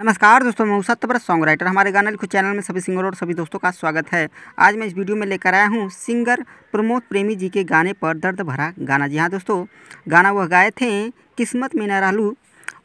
नमस्कार दोस्तों मैं उषा तबर सॉन्ग राइटर हमारे गाना लिखो चैनल में सभी सिंगर और सभी दोस्तों का स्वागत है आज मैं इस वीडियो में लेकर आया हूँ सिंगर प्रमोद प्रेमी जी के गाने पर दर्द भरा गाना जी हाँ दोस्तों गाना वह गाए थे किस्मत में न रहलू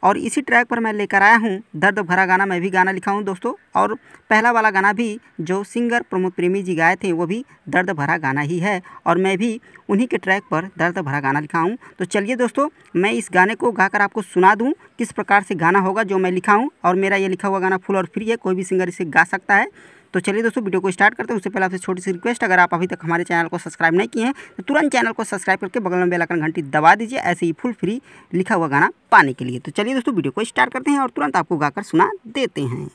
और इसी ट्रैक पर मैं लेकर आया हूँ दर्द भरा गाना मैं भी गाना लिखा हूँ दोस्तों और पहला वाला गाना भी जो सिंगर प्रमोद प्रेमी जी गाए थे वो भी दर्द भरा गाना ही है और मैं भी उन्हीं के ट्रैक पर दर्द भरा गाना लिखा हूँ तो चलिए दोस्तों मैं इस गाने को गाकर आपको सुना दूँ किस प्रकार से गाना होगा जो मैं लिखा हूँ और मेरा ये लिखा हुआ गाना फुल और फ्री है कोई भी सिंगर इसे गा सकता है तो चलिए दोस्तों वीडियो को स्टार्ट करते हैं उससे पहले आपसे छोटी सी रिक्वेस्ट अगर आप अभी तक हमारे चैनल को सब्सक्राइब नहीं किए हैं तो तुरंत चैनल को सब्सक्राइब करके बगल में बेलाकन घंटी दबा दीजिए ऐसे ही फुल फ्री लिखा हुआ गाना पाने के लिए तो चलिए दोस्तों वीडियो को स्टार्ट करते हैं और तुरंत आपको गाकर सुना देते हैं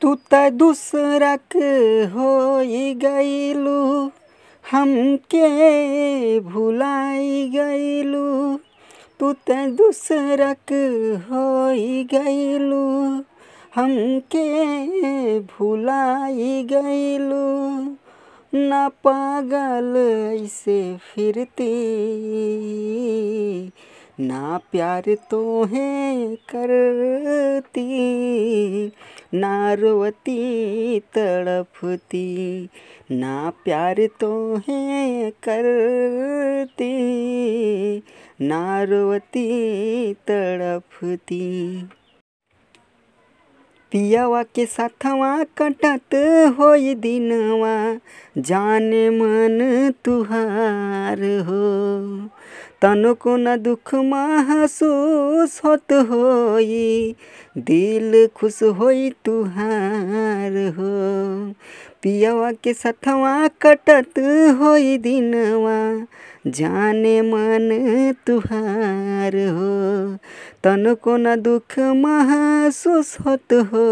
तू तो दूसरा के हो गईलू हमके भुलाई गईलू तू तो दूसरा हो गईलू हमके भुलाई गईलू ना पागल ऐसे फिरती ना प्यार तो है करती ना रोती तड़पती ना प्यार तो है करती ना रोती तड़पती पियावा के साथवा कटत हो दिनवा जान मन तुहार हो तनको न दुख महसूस होत होई दिल खुश होई तुहार हो पियावा के सथवा कटत हो दिनवा जाने मन तुहार हो तन को न दुख महसूस होत हो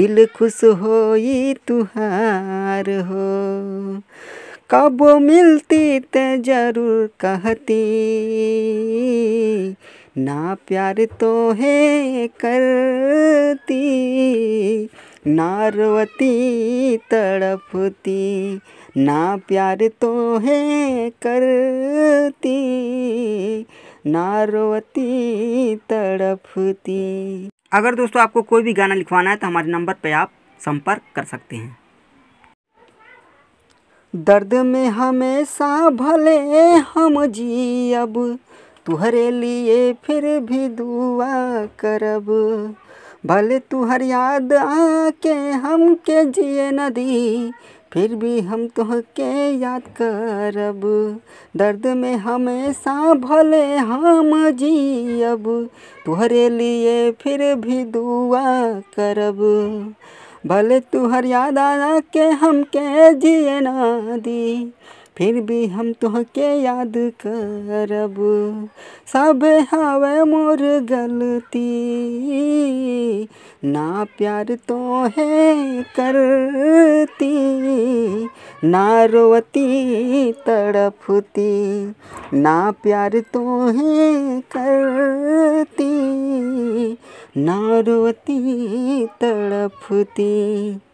दिल खुश हो तुहार हो कब मिलती ते जरूर कहती ना प्यार तो है करती नारवती तड़पती ना प्यार तो है करती नारवती तड़पती अगर दोस्तों आपको कोई भी गाना लिखवाना है तो हमारे नंबर पे आप संपर्क कर सकते हैं दर्द में हमेशा भले हम जी अब तुहरे लिए फिर भी दुआ करब भले तू हर याद आके हमके जिए न दी फिर भी हम तुहके याद करब दर्द में हमेशा भले हम जियब तुहरे लिए फिर भी दुआ करब भले तुहर याद आके हमके जिए न दी फिर भी हम तुहके याद करब सब हवे मोर गलती ना प्यार तो है करती ना रोती तड़पती ना प्यार तो है करती ना रोती तड़पती